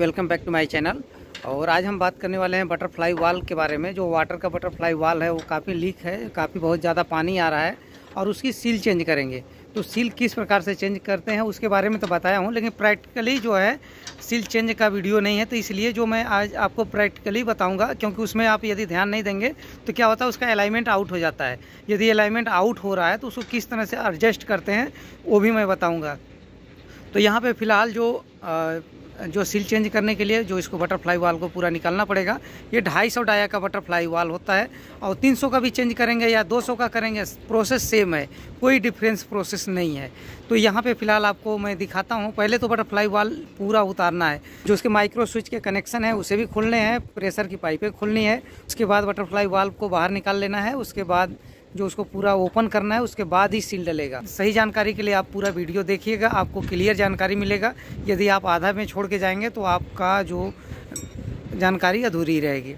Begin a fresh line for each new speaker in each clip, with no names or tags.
welcome back to my channel और आज हम बात करने वाले हैं बटरफ्लाई वाल के बारे में जो वाटर का बटरफ्लाई वाल है वो काफ़ी लीक है काफ़ी बहुत ज़्यादा पानी आ रहा है और उसकी सील चेंज करेंगे तो सील किस प्रकार से चेंज करते हैं उसके बारे में तो बताया हूँ लेकिन प्रैक्टिकली जो है सील चेंज का वीडियो नहीं है तो इसलिए जो मैं आज आपको प्रैक्टिकली बताऊँगा क्योंकि उसमें आप यदि ध्यान नहीं देंगे तो क्या होता है उसका अलाइनमेंट आउट हो जाता है यदि अलाइनमेंट आउट हो रहा है तो उसको किस तरह से एडजस्ट करते हैं वो भी मैं बताऊँगा तो यहाँ पे फ़िलहाल जो जो सील चेंज करने के लिए जो इसको बटरफ्लाई वाल को पूरा निकालना पड़ेगा ये ढाई सौ डाया का बटरफ्लाई वाल होता है और तीन सौ का भी चेंज करेंगे या दो सौ का करेंगे प्रोसेस सेम है कोई डिफरेंस प्रोसेस नहीं है तो यहाँ पे फिलहाल आपको मैं दिखाता हूँ पहले तो बटरफ्लाई वाल पूरा उतारना है जो उसके माइक्रो स्विच के कनेक्शन है उसे भी खोलने हैं प्रेशर की पाइपें खोलनी है उसके बाद बटरफ्लाई वाल्व को बाहर निकाल लेना है उसके बाद जो उसको पूरा ओपन करना है उसके बाद ही सील डलेगा सही जानकारी के लिए आप पूरा वीडियो देखिएगा आपको क्लियर जानकारी मिलेगा यदि आप आधा में छोड़ के जाएंगे तो आपका जो जानकारी अधूरी रहेगी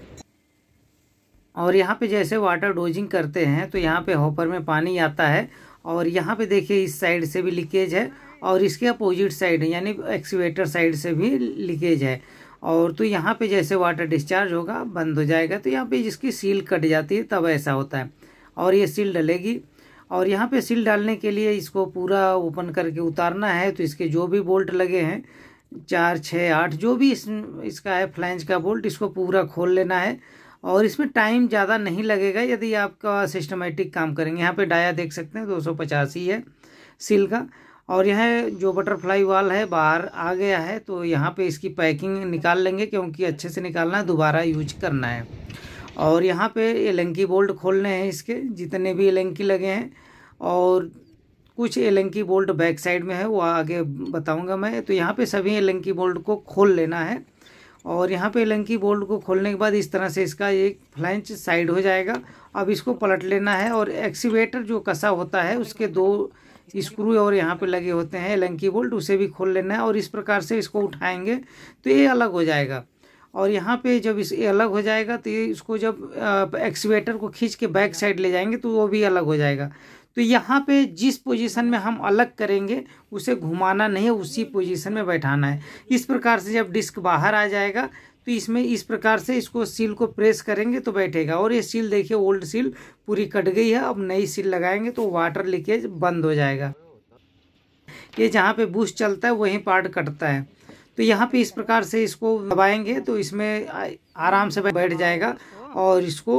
और यहाँ पे जैसे वाटर डोजिंग करते हैं तो यहाँ पे हॉपर में पानी आता है और यहाँ पे देखिए इस साइड से भी लीकेज है और इसके अपोजिट साइड यानी एक्सीवेटर साइड से भी लीकेज है और तो यहाँ पे जैसे वाटर डिस्चार्ज होगा बंद हो जाएगा तो यहाँ पे जिसकी सील कट जाती है तब ऐसा होता है और ये सील डलेगी और यहाँ पे सील डालने के लिए इसको पूरा ओपन करके उतारना है तो इसके जो भी बोल्ट लगे हैं चार छः आठ जो भी इस इसका है फ्लैंज का बोल्ट इसको पूरा खोल लेना है और इसमें टाइम ज़्यादा नहीं लगेगा यदि आपका सिस्टमेटिक काम करेंगे यहाँ पे डाया देख सकते हैं दो सौ पचासी है सील का और यह जो बटरफ्लाई वाल है बाहर आ गया है तो यहाँ पे इसकी पैकिंग निकाल लेंगे क्योंकि अच्छे से निकालना है दोबारा यूज करना है और यहाँ पे एलंकी बोल्ट खोलने हैं इसके जितने भी एलंकी लगे हैं और कुछ एलंकी बोल्ट बैक साइड में है वो आगे बताऊंगा मैं तो यहाँ पे सभी एलंकी बोल्ट को खोल लेना है और यहाँ पे एलंकी बोल्ट को खोलने के बाद इस तरह से इसका एक फ्लैंच साइड हो जाएगा अब इसको पलट लेना है और एक्सीवेटर जो कसा होता है उसके दो स्क्रू और यहाँ पे लगे होते हैं एलंकी बोल्ट उसे भी खोल लेना है और इस प्रकार से इसको उठाएंगे तो ये अलग हो जाएगा और यहाँ पे जब इस अलग हो जाएगा तो ये इसको जब एक्सीवेटर को खींच के बैक साइड ले जाएंगे तो वो भी अलग हो जाएगा तो यहाँ पे जिस पोजीशन में हम अलग करेंगे उसे घुमाना नहीं है उसी पोजीशन में बैठाना है इस प्रकार से जब डिस्क बाहर आ जाएगा तो इसमें इस प्रकार से इसको सील को प्रेस करेंगे तो बैठेगा और ये सील देखिए ओल्ड सील पूरी कट गई है अब नई सील लगाएंगे तो वाटर लीकेज बंद हो जाएगा ये जहाँ पे बूस्ट चलता है वहीं पार्ट कटता है तो यहाँ पे इस प्रकार से इसको दबाएंगे तो इसमें आराम से बैठ जाएगा और इसको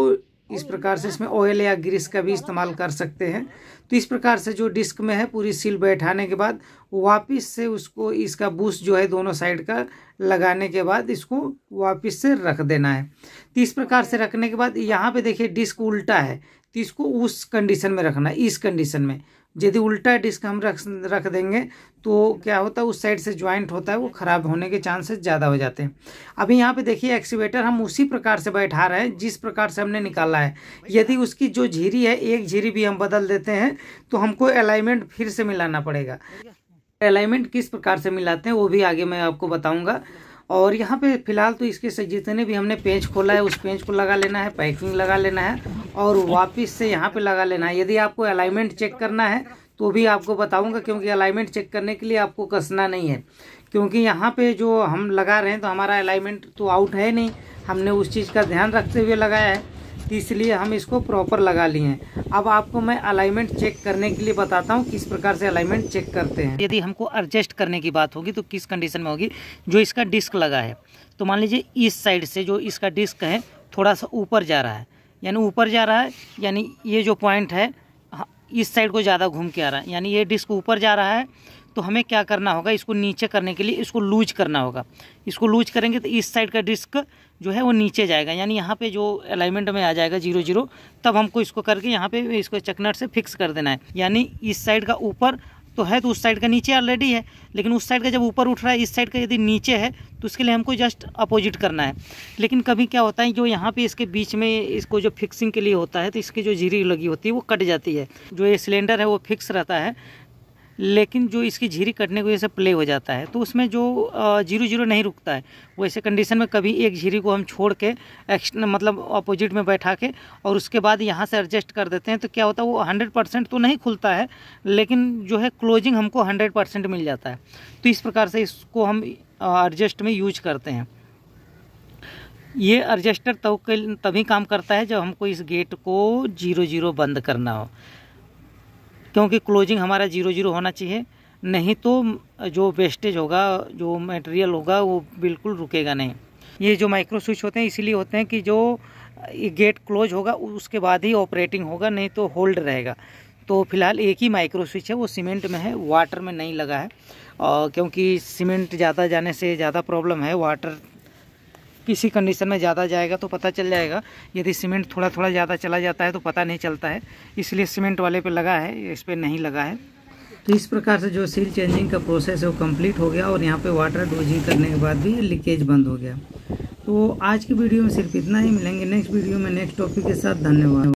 इस प्रकार से इसमें ऑयल या ग्रीस का भी इस्तेमाल कर सकते हैं तो इस प्रकार से जो डिस्क में है पूरी सील बैठाने के बाद वापस से उसको इसका बूस जो है दोनों साइड का लगाने के बाद इसको वापस से रख देना है तो इस प्रकार से रखने के बाद यहाँ पे देखिए डिस्क उल्टा है तो इसको उस कंडीशन में रखना है इस कंडीशन में यदि उल्टा डिस्क हम रख रख देंगे तो क्या होता है उस साइड से ज्वाइंट होता है वो ख़राब होने के चांसेस ज़्यादा हो जाते हैं अभी यहाँ पे देखिए एक्सीवेटर हम उसी प्रकार से बैठा रहे हैं जिस प्रकार से हमने निकाला है यदि उसकी जो झीरी है एक झीरी भी हम बदल देते हैं तो हमको अलाइनमेंट फिर से मिलाना पड़ेगा अलाइनमेंट किस प्रकार से मिलाते हैं वो भी आगे मैं आपको बताऊँगा और यहाँ पे फिलहाल तो इसके से जितने भी हमने पेंच खोला है उस पेंच को लगा लेना है पैकिंग लगा लेना है और वापस से यहाँ पे लगा लेना है यदि आपको अलाइनमेंट चेक करना है तो भी आपको बताऊंगा क्योंकि अलाइनमेंट चेक करने के लिए आपको कसना नहीं है क्योंकि यहाँ पे जो हम लगा रहे हैं तो हमारा अलाइनमेंट तो आउट है नहीं हमने उस चीज़ का ध्यान रखते हुए लगाया है तो इसलिए हम इसको प्रॉपर लगा लिए हैं अब आपको मैं अलाइनमेंट चेक करने के लिए बताता हूँ किस प्रकार से अलाइनमेंट चेक करते हैं यदि हमको एडजस्ट करने की बात होगी तो किस कंडीशन में होगी जो इसका डिस्क लगा है तो मान लीजिए इस साइड से जो इसका डिस्क है थोड़ा सा ऊपर जा रहा है यानी ऊपर जा रहा है यानी ये जो पॉइंट है हाँ, इस साइड को ज़्यादा घूम के आ रहा है यानी ये डिस्क ऊपर जा रहा है तो हमें क्या करना होगा इसको नीचे करने के लिए इसको लूज करना होगा इसको लूज करेंगे तो इस साइड का डिस्क जो है वो नीचे जाएगा यानी यहाँ पे जो अलाइनमेंट में आ जाएगा जीरो जीरो तब हमको इसको करके यहाँ पे इसको चकनट से फिक्स कर देना है यानी इस साइड का ऊपर तो है तो उस साइड का नीचे ऑलरेडी है लेकिन उस साइड का जब ऊपर उठ रहा है इस साइड का यदि नीचे है तो उसके लिए हमको जस्ट अपोजिट करना है लेकिन कभी क्या होता है जो यहाँ पे इसके बीच में इसको जो फिक्सिंग के लिए होता है तो इसकी जो जीरी लगी होती है वो कट जाती है जो ये सिलेंडर है वो फिक्स रहता है लेकिन जो इसकी झीरी कटने की वजह से प्ले हो जाता है तो उसमें जो जीरो जीरो नहीं रुकता है वैसे कंडीशन में कभी एक झीरी को हम छोड़ के एक्स्ट्रा मतलब अपोजिट में बैठा के और उसके बाद यहाँ से एडजस्ट कर देते हैं तो क्या होता है वो हंड्रेड परसेंट तो नहीं खुलता है लेकिन जो है क्लोजिंग हमको हंड्रेड परसेंट मिल जाता है तो इस प्रकार से इसको हम एडजस्ट में यूज करते हैं ये एडजस्टर तब तभी काम करता है जब हमको इस गेट को जीरो जीरो बंद करना हो क्योंकि क्लोजिंग हमारा जीरो जीरो होना चाहिए नहीं तो जो वेस्टेज होगा जो मटेरियल होगा वो बिल्कुल रुकेगा नहीं ये जो माइक्रो स्विच होते हैं इसीलिए होते हैं कि जो गेट क्लोज होगा उसके बाद ही ऑपरेटिंग होगा नहीं तो होल्ड रहेगा तो फिलहाल एक ही माइक्रो स्विच है वो सीमेंट में है वाटर में नहीं लगा है और क्योंकि सीमेंट ज़्यादा जाने से ज़्यादा प्रॉब्लम है वाटर किसी कंडीशन में ज़्यादा जाएगा तो पता चल जाएगा यदि सीमेंट थोड़ा थोड़ा ज़्यादा चला जाता है तो पता नहीं चलता है इसलिए सीमेंट वाले पे लगा है इस पर नहीं लगा है तो इस प्रकार से जो सील चेंजिंग का प्रोसेस है वो कम्प्लीट हो गया और यहाँ पे वाटर डोजिंग करने के बाद भी लीकेज बंद हो गया तो आज की वीडियो में सिर्फ इतना ही मिलेंगे नेक्स्ट वीडियो में नेक्स्ट टॉपिक के साथ धन्यवाद